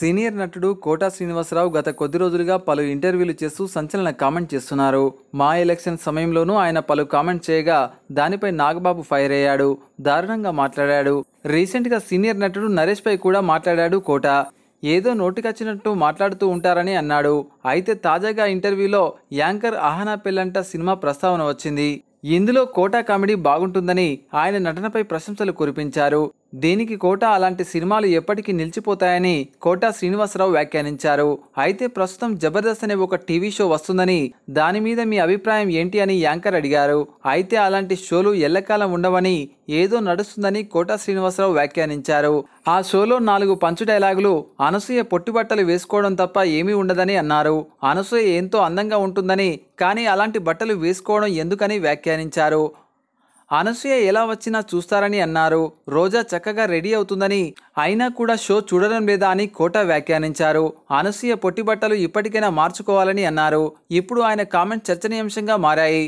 senior నటుడు quota Srinivasarao గత కొద్ది రోజులుగా పలు ఇంటర్వ్యూలు చేస్తూ సంచలన కామెంట్ చేస్తున్నారు మా ఎలక్షన్ సమయంలోనూ ఆయన పలు కామెంట్ చేయగా దానిపై నాగబాబు ఫైర్ అయ్యాడు దారుణంగా మాట్లాడాడు రీసెంట్గా సీనియర్ నటుడు నరేష్పై కూడా మాట్లాడాడు కోట ఏదో నోటికొచ్చినట్టు మాట్లాడుతూ ఉంటారని అన్నాడు అయితే తాజాగా ఇంటర్వ్యూలో యాంకర్ ఆహనా పెళ్ళంట సినిమా ప్రస్తావన వచ్చింది ఇందులో కోటా కామెడీ బాగుంటుందని ఆయన నటనపై ప్రశంసలు కురిపించారు దీనికి కోట అలాంటి సినిమాలు ఎప్పటికీ నిలిచిపోతాయని కోట శ్రీనివాసరావు వ్యాఖ్యానించారు అయితే ప్రస్తుతం జబర్దస్త్ అనే ఒక టీవీ షో వస్తుందని దాని మీద మీ అభిప్రాయం ఏంటి అని యాంకర్ అడిగారు అయితే అలాంటి షోలు ఎల్లకాలం ఉండవని ఏదో నడుస్తుందని కోటా శ్రీనివాసరావు వ్యాఖ్యానించారు ఆ షోలో నాలుగు పంచు డైలాగులు అనసూయ పొట్టిబట్టలు వేసుకోవడం తప్ప ఏమీ ఉండదని అన్నారు అనసూయ ఎంతో అందంగా ఉంటుందని కానీ అలాంటి బట్టలు వేసుకోవడం ఎందుకని వ్యాఖ్యానించారు అనసూయ ఎలా వచ్చినా చూస్తారని అన్నారు రోజా చక్కగా రెడీ అవుతుందని అయినా కూడా షో చూడడం లేదా అని కోట వ్యాఖ్యానించారు అనసూయ పొట్టి బట్టలు ఇప్పటికైనా మార్చుకోవాలని అన్నారు ఇప్పుడు ఆయన కామెంట్ చర్చనీయాంశంగా మారాయి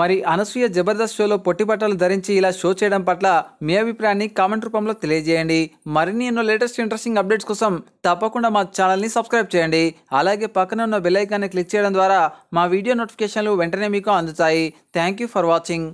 మరి అనసూయ జబర్దస్త్ షోలో పొట్టి బట్టలు ధరించి ఇలా షో చేయడం పట్ల మీ అభిప్రాయాన్ని కామెంట్ రూపంలో తెలియజేయండి మరిన్ని ఎన్నో లేటెస్ట్ ఇంట్రెస్టింగ్ అప్డేట్స్ కోసం తప్పకుండా మా ఛానల్ని సబ్స్క్రైబ్ చేయండి అలాగే పక్కన ఉన్న బెల్ ఐకాన్ని క్లిక్ చేయడం ద్వారా మా వీడియో నోటిఫికేషన్లు వెంటనే మీకు అందుతాయి థ్యాంక్ యూ ఫర్ వాచింగ్